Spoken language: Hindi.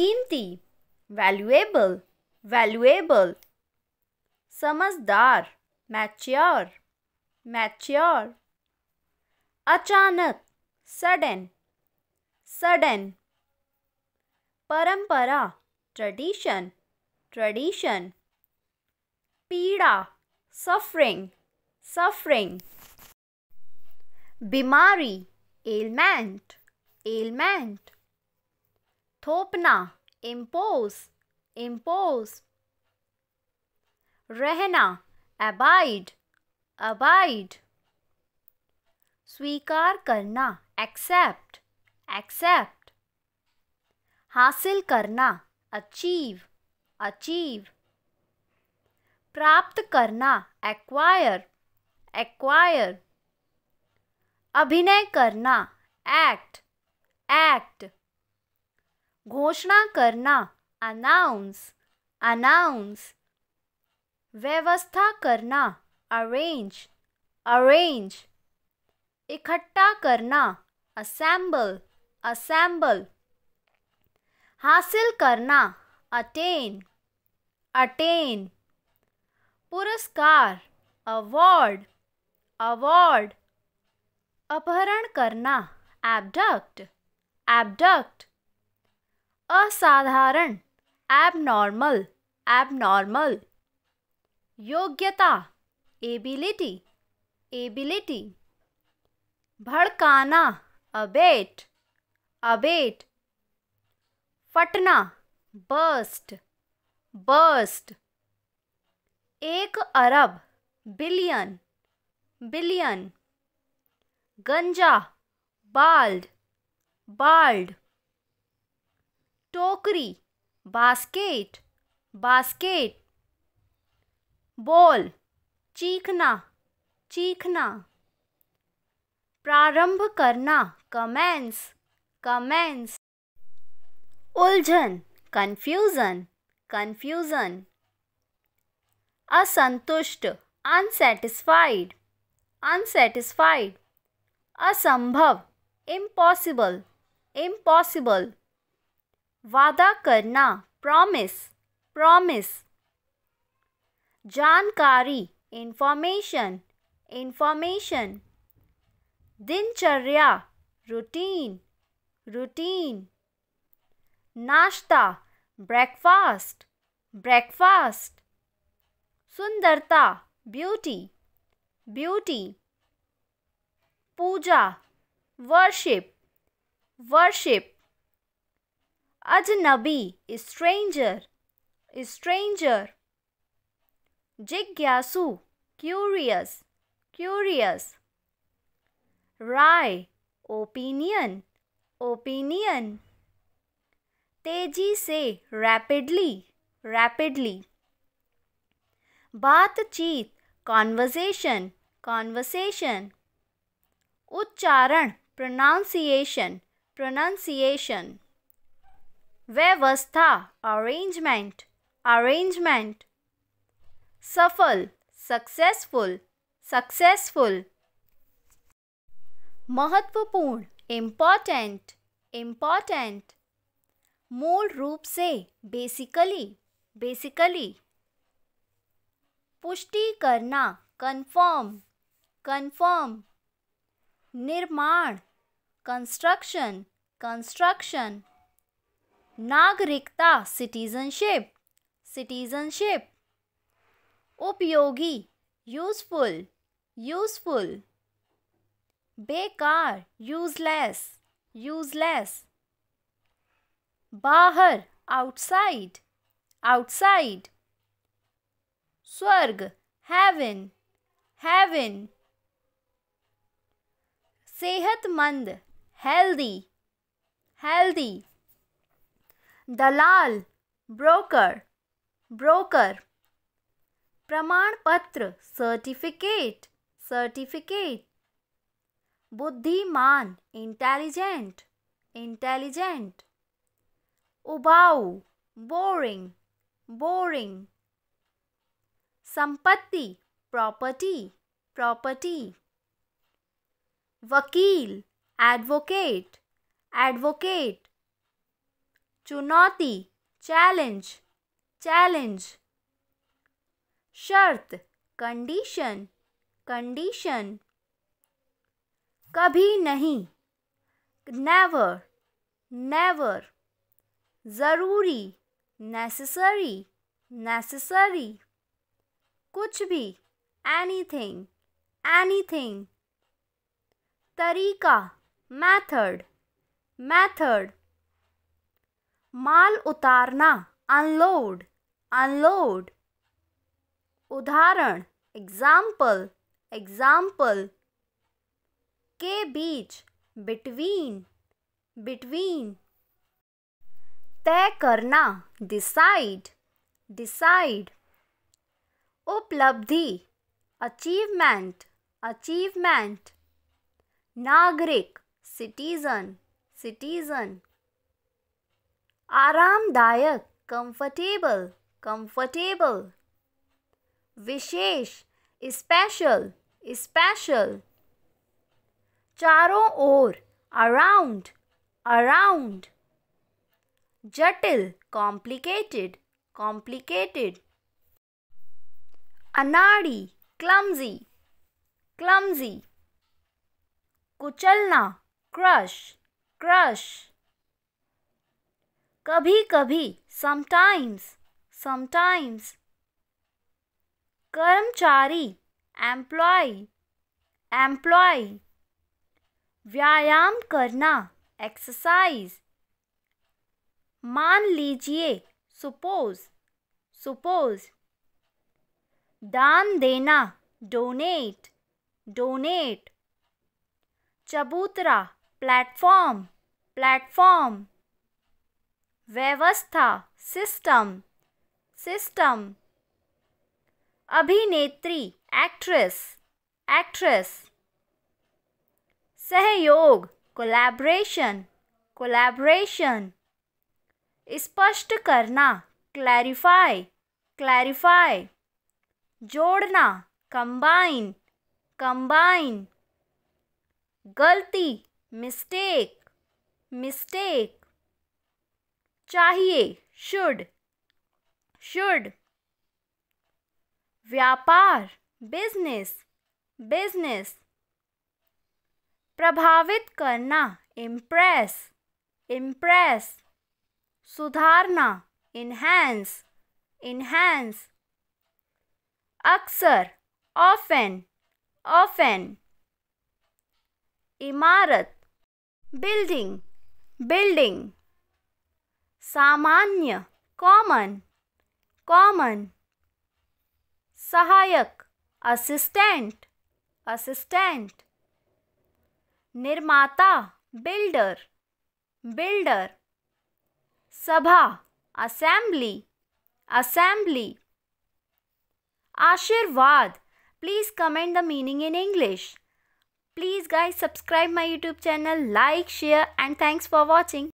कीमती वैल्यूएबल वैल्यूएबल समझदार मैच्योर मैच्योर अचानक सडन सडन परंपरा ट्रेडिशन ट्रेडिशन पीड़ा सफरिंग सफरिंग बीमारी एलमेंट एलमेंट थोपना इम्पोज इम्पोज रहना अबाइड अबाइड स्वीकार करना एक्सेप्ट एक्सेप्ट हासिल करना अचीव अचीव प्राप्त करना एक्वायर एक्वायर अभिनय करना एक्ट एक्ट घोषणा करना अनाउंस अनाउंस व्यवस्था करना अरेंज अरेंज इकट्ठा करना असेंबल असेंबल हासिल करना अटेन अटेन पुरस्कार अवार्ड अवार्ड अपहरण करना एबडक्ट एबडक्ट असाधारण एबनॉर्मल एबनॉर्मल योग्यता एबिलिटी एबिलिटी भड़काना अबेट अबेट फटना बर्स्ट बर्स्ट एक अरब बिलियन बिलियन गंजा बाल्ड बाल्ड टोकरी बास्केट बास्केट बॉल चीखना चीखना प्रारंभ करना कमेंस कमेंस उलझन कन्फ्यूज़न कन्फ्यूज़न असंतुष्ट अनसेटिस्फाइड अनसेटिस्फाइड असंभव इम्पॉसिबल इम्पॉसिबल वादा करना प्रॉमिस प्रॉमिस जानकारी इंफॉर्मेशन इंफॉर्मेशन दिनचर्या रूटीन रूटीन नाश्ता ब्रेकफास्ट ब्रेकफास्ट सुंदरता ब्यूटी ब्यूटी पूजा वर्शिप वर्शिप अजनबी स्ट्रेंजर स्ट्रेंजर जिज्ञासु क्यूरियस क्यूरियस राय ओपिनियन ओपिनियन तेजी से रैपिडली रैपिडली बातचीत कॉन्वर्जेशन कॉन्वर्सेशन उच्चारण प्रोनाउंसिएशन प्रोनाउंसिएशन व्यवस्था अरेंजमेंट अरेंजमेंट सफल सक्सेसफुल सक्सेसफुल महत्वपूर्ण इम्पॉर्टेंट इम्पॉर्टेंट मूल रूप से बेसिकली बेसिकली पुष्टि करना कन्फर्म कन्फर्म निर्माण कंस्ट्रक्शन कंस्ट्रक्शन नागरिकता सिटीजनशिप सिटीजनशिप उपयोगी यूजफुल यूजफुल बेकार यूजलेस यूजलेस बाहर आउटसाइड आउटसाइड स्वर्ग हैविन हैविन सेहतमंद हेल्दी हेल्दी दलाल ब्रोकर ब्रोकर प्रमाण पत्र सर्टिफिकेट सर्टिफिकेट बुद्धिमान इंटेलिजेंट इंटेलिजेंट उबाऊ बोरिंग बोरिंग संपत्ति प्रॉपर्टी प्रॉपर्टी वकील एडवोकेट एडवोकेट चुनौती चैलेंज चैलेंज शर्त कंडीशन कंडीशन कभी नहीं नेवर नेवर ज़रूरी नेसेसरी नेसेसरी कुछ भी एनीथिंग एनीथिंग तरीका मैथड मैथड माल उतारना अनलोड अनलोड उदाहरण एग्जाम्पल एग्जाम्पल के बीच बिटवीन बिटवीन तय करना डिसाइड डिसाइड उपलब्धि अचीवमेंट अचीवमेंट नागरिक सिटीजन सिटीजन आरामदायक कंफर्टेबल कंफर्टेबल विशेष स्पेशल स्पेशल चारों ओर अराउंड अराउंड जटिल कॉम्प्लिकेटेड कॉम्प्लिकेटेड अनाड़ी क्लम्जी क्लम्जी कुचलना क्रश क्रश कभी कभी समटाइम्स समटाइम्स कर्मचारी एम्प्लॉय एम्प्लॉय व्यायाम करना एक्सरसाइज मान लीजिए सुपोज सुपोज दान देना डोनेट डोनेट चबूतरा प्लेटफॉर्म प्लेटफॉर्म व्यवस्था सिस्टम सिस्टम अभिनेत्री एक्ट्रेस एक्ट्रेस सहयोग कोलैबोरेशन कोलैबोरेशन स्पष्ट करना क्लैरिफाई क्लैरिफाई जोड़ना कंबाइन कंबाइन गलती मिस्टेक मिस्टेक चाहिए शुड शुड व्यापार बिजनेस बिजनेस प्रभावित करना इम्प्रेस इम्प्रेस सुधारना इन्हेंस इन्हेंस अक्सर ऑफेन ऑफेन इमारत बिल्डिंग बिल्डिंग सामान्य कॉमन कॉमन सहायक असिस्टेंट असिस्टेंट निर्माता बिल्डर बिल्डर सभा असेंबली असेंबली आशीर्वाद please comment the meaning in English please guys subscribe my YouTube channel like share and thanks for watching